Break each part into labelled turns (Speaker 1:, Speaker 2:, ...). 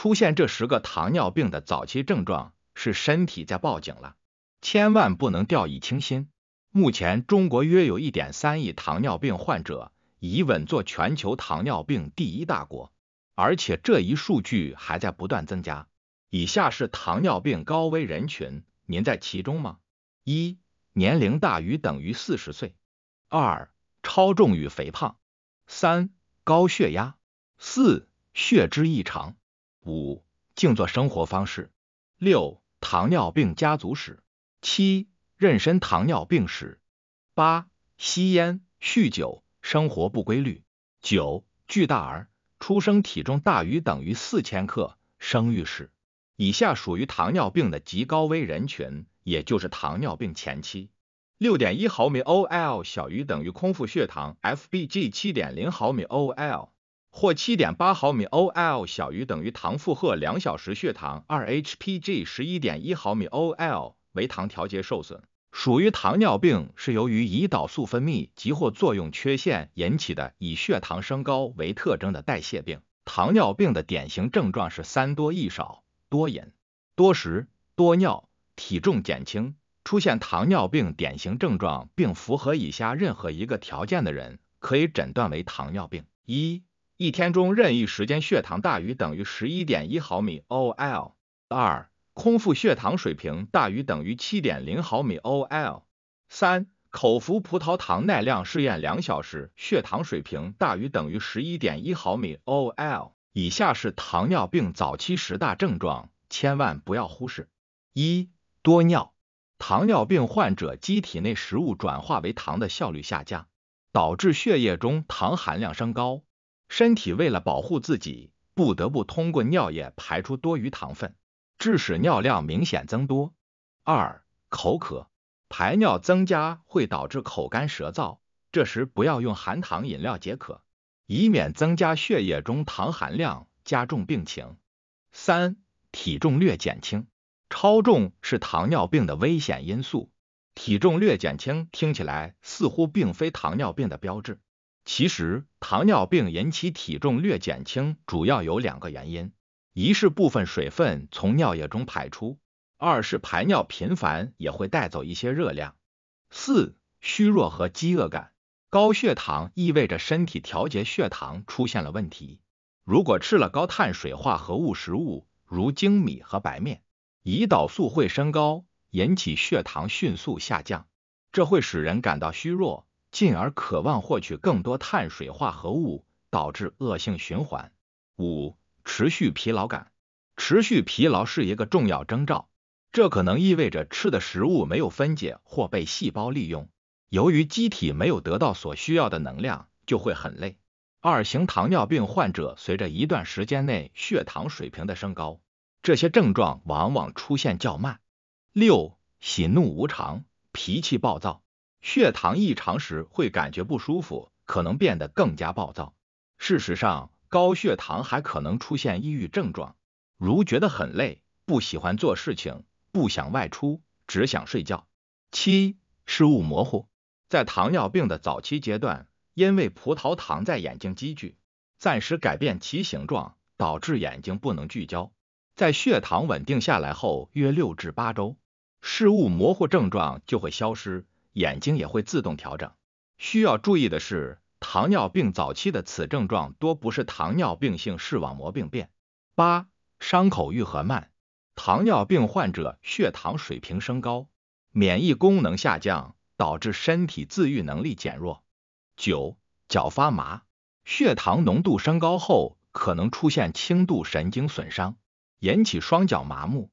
Speaker 1: 出现这十个糖尿病的早期症状，是身体在报警了，千万不能掉以轻心。目前中国约有一点三亿糖尿病患者，已稳坐全球糖尿病第一大国，而且这一数据还在不断增加。以下是糖尿病高危人群，您在其中吗？一、年龄大于等于四十岁；二、超重与肥胖；三、高血压；四、血脂异常。五、静坐生活方式；六、糖尿病家族史；七、妊娠糖尿病史；八、吸烟、酗酒、生活不规律；九、巨大儿，出生体重大于等于四千克。生育史以下属于糖尿病的极高危人群，也就是糖尿病前期，六点一毫米 o /L 小于等于空腹血糖 f b g 七点零毫米 o /L。或七点八毫米 ol 小于等于糖负荷两小时血糖 2hpg 十一点一毫米 ol 为糖调节受损，属于糖尿病是由于胰岛素分泌及或作用缺陷引起的以血糖升高为特征的代谢病。糖尿病的典型症状是三多一少：多饮、多食、多尿、体重减轻。出现糖尿病典型症状并符合以下任何一个条件的人，可以诊断为糖尿病。一一天中任意时间血糖大于等于十一点一毫 OL。二、空腹血糖水平大于等于七点零毫 OL。三、口服葡萄糖耐量试验两小时血糖水平大于等于十一点一毫 OL。以下是糖尿病早期十大症状，千万不要忽视：一、多尿。糖尿病患者机体内食物转化为糖的效率下降，导致血液中糖含量升高。身体为了保护自己，不得不通过尿液排出多余糖分，致使尿量明显增多。二、口渴，排尿增加会导致口干舌燥，这时不要用含糖饮料解渴，以免增加血液中糖含量，加重病情。三、体重略减轻，超重是糖尿病的危险因素，体重略减轻听起来似乎并非糖尿病的标志。其实，糖尿病引起体重略减轻，主要有两个原因：一是部分水分从尿液中排出；二是排尿频繁也会带走一些热量。四、虚弱和饥饿感。高血糖意味着身体调节血糖出现了问题。如果吃了高碳水化合物食物，如精米和白面，胰岛素会升高，引起血糖迅速下降，这会使人感到虚弱。进而渴望获取更多碳水化合物，导致恶性循环。五、持续疲劳感。持续疲劳是一个重要征兆，这可能意味着吃的食物没有分解或被细胞利用，由于机体没有得到所需要的能量，就会很累。二型糖尿病患者随着一段时间内血糖水平的升高，这些症状往往出现较慢。六、喜怒无常，脾气暴躁。血糖异常时会感觉不舒服，可能变得更加暴躁。事实上，高血糖还可能出现抑郁症状，如觉得很累，不喜欢做事情，不想外出，只想睡觉。七、视物模糊，在糖尿病的早期阶段，因为葡萄糖在眼睛积聚，暂时改变其形状，导致眼睛不能聚焦。在血糖稳定下来后约六至八周，视物模糊症状就会消失。眼睛也会自动调整。需要注意的是，糖尿病早期的此症状多不是糖尿病性视网膜病变。八、伤口愈合慢。糖尿病患者血糖水平升高，免疫功能下降，导致身体自愈能力减弱。九、脚发麻。血糖浓度升高后，可能出现轻度神经损伤，引起双脚麻木。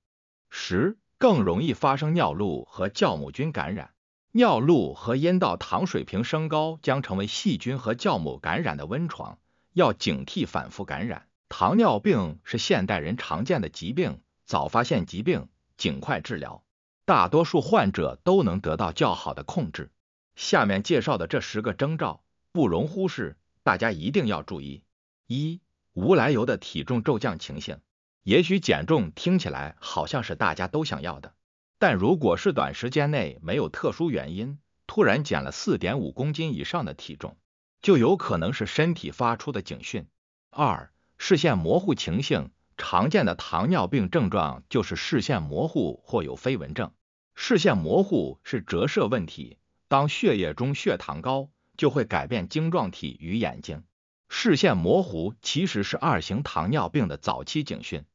Speaker 1: 十、更容易发生尿路和酵母菌感染。尿路和阴道糖水平升高将成为细菌和酵母感染的温床，要警惕反复感染。糖尿病是现代人常见的疾病，早发现疾病，尽快治疗，大多数患者都能得到较好的控制。下面介绍的这十个征兆不容忽视，大家一定要注意。一、无来由的体重骤降情形，也许减重听起来好像是大家都想要的。但如果是短时间内没有特殊原因，突然减了四点五公斤以上的体重，就有可能是身体发出的警讯。二，视线模糊情形，常见的糖尿病症状就是视线模糊或有飞蚊症。视线模糊是折射问题，当血液中血糖高，就会改变晶状体与眼睛。视线模糊其实是二型糖尿病的早期警讯。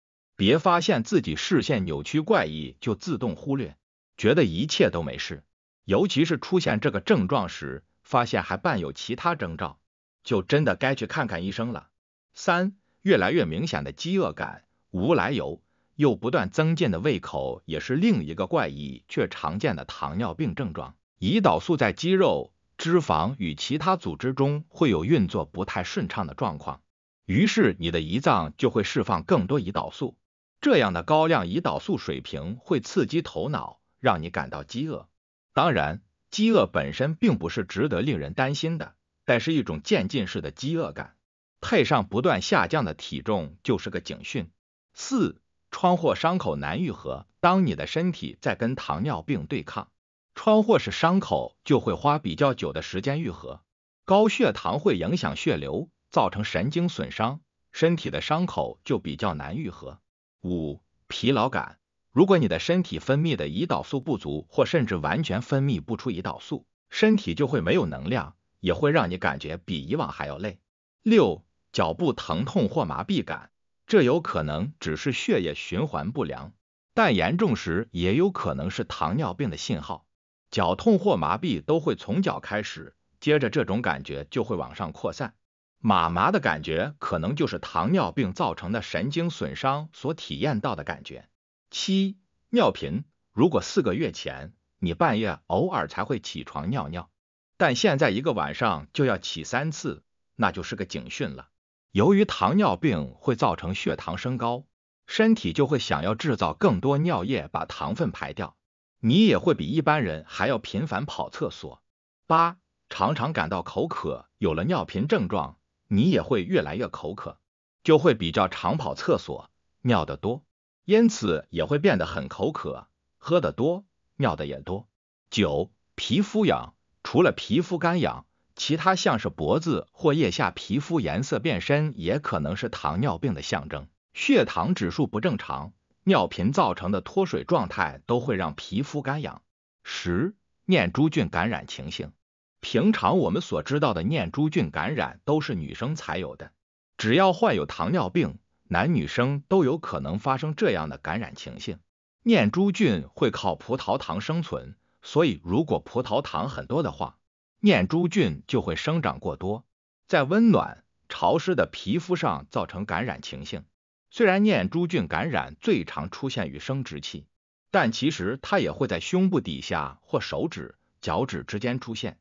Speaker 1: 别发现自己视线扭曲怪异就自动忽略，觉得一切都没事。尤其是出现这个症状时，发现还伴有其他征兆，就真的该去看看医生了。三，越来越明显的饥饿感，无来由又不断增进的胃口，也是另一个怪异却常见的糖尿病症状。胰岛素在肌肉、脂肪与其他组织中会有运作不太顺畅的状况，于是你的胰脏就会释放更多胰岛素。这样的高量胰岛素水平会刺激头脑，让你感到饥饿。当然，饥饿本身并不是值得令人担心的，但是一种渐进式的饥饿感，配上不断下降的体重，就是个警讯。四，穿或伤口难愈合。当你的身体在跟糖尿病对抗，穿或是伤口就会花比较久的时间愈合。高血糖会影响血流，造成神经损伤，身体的伤口就比较难愈合。五、疲劳感。如果你的身体分泌的胰岛素不足，或甚至完全分泌不出胰岛素，身体就会没有能量，也会让你感觉比以往还要累。六、脚部疼痛或麻痹感。这有可能只是血液循环不良，但严重时也有可能是糖尿病的信号。脚痛或麻痹都会从脚开始，接着这种感觉就会往上扩散。麻麻的感觉可能就是糖尿病造成的神经损伤所体验到的感觉。七、尿频。如果四个月前你半夜偶尔才会起床尿尿，但现在一个晚上就要起三次，那就是个警讯了。由于糖尿病会造成血糖升高，身体就会想要制造更多尿液把糖分排掉，你也会比一般人还要频繁跑厕所。八、常常感到口渴，有了尿频症状。你也会越来越口渴，就会比较常跑厕所，尿的多，因此也会变得很口渴，喝的多，尿的也多。九、皮肤痒，除了皮肤干痒，其他像是脖子或腋下皮肤颜色变深，也可能是糖尿病的象征，血糖指数不正常，尿频造成的脱水状态都会让皮肤干痒。十、念珠菌感染情形。平常我们所知道的念珠菌感染都是女生才有的，只要患有糖尿病，男女生都有可能发生这样的感染情形。念珠菌会靠葡萄糖生存，所以如果葡萄糖很多的话，念珠菌就会生长过多，在温暖潮湿的皮肤上造成感染情形。虽然念珠菌感染最常出现于生殖器，但其实它也会在胸部底下或手指、脚趾之间出现。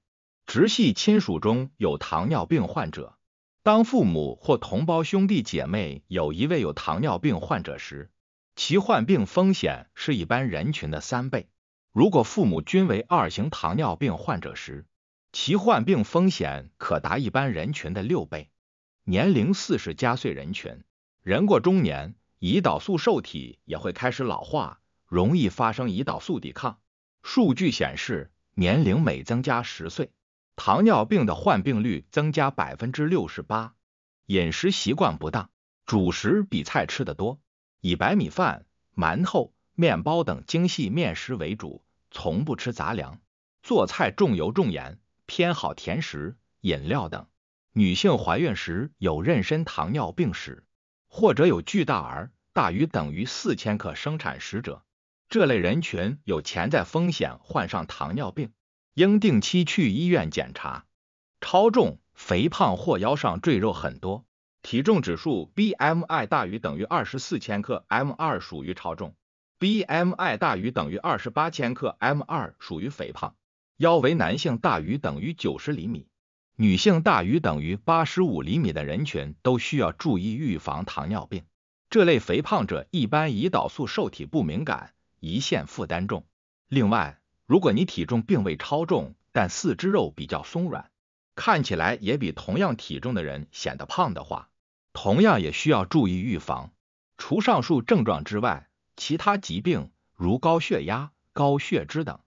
Speaker 1: 直系亲属中有糖尿病患者，当父母或同胞兄弟姐妹有一位有糖尿病患者时，其患病风险是一般人群的三倍。如果父母均为二型糖尿病患者时，其患病风险可达一般人群的六倍。年龄四十加岁人群，人过中年，胰岛素受体也会开始老化，容易发生胰岛素抵抗。数据显示，年龄每增加十岁，糖尿病的患病率增加百分之六十八，饮食习惯不当，主食比菜吃的多，以白米饭、馒头、面包等精细面食为主，从不吃杂粮，做菜重油重盐，偏好甜食、饮料等。女性怀孕时有妊娠糖尿病史，或者有巨大儿（大于等于四千克）生产史者，这类人群有潜在风险患上糖尿病。应定期去医院检查。超重、肥胖或腰上赘肉很多，体重指数 BMI 大于等于二十四千克 m2 属于超重，BMI 大于等于二十八千克 m2 属于肥胖。腰围男性大于等于九十厘米，女性大于等于八十五厘米的人群，都需要注意预防糖尿病。这类肥胖者一般胰岛素受体不敏感，胰腺负担重。另外，如果你体重并未超重，但四肢肉比较松软，看起来也比同样体重的人显得胖的话，同样也需要注意预防。除上述症状之外，其他疾病如高血压、高血脂等，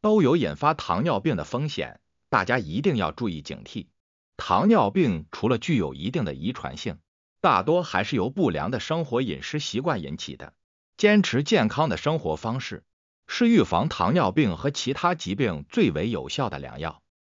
Speaker 1: 都有引发糖尿病的风险，大家一定要注意警惕。糖尿病除了具有一定的遗传性，大多还是由不良的生活饮食习惯引起的。坚持健康的生活方式。是预防糖尿病和其他疾病最为有效的良药。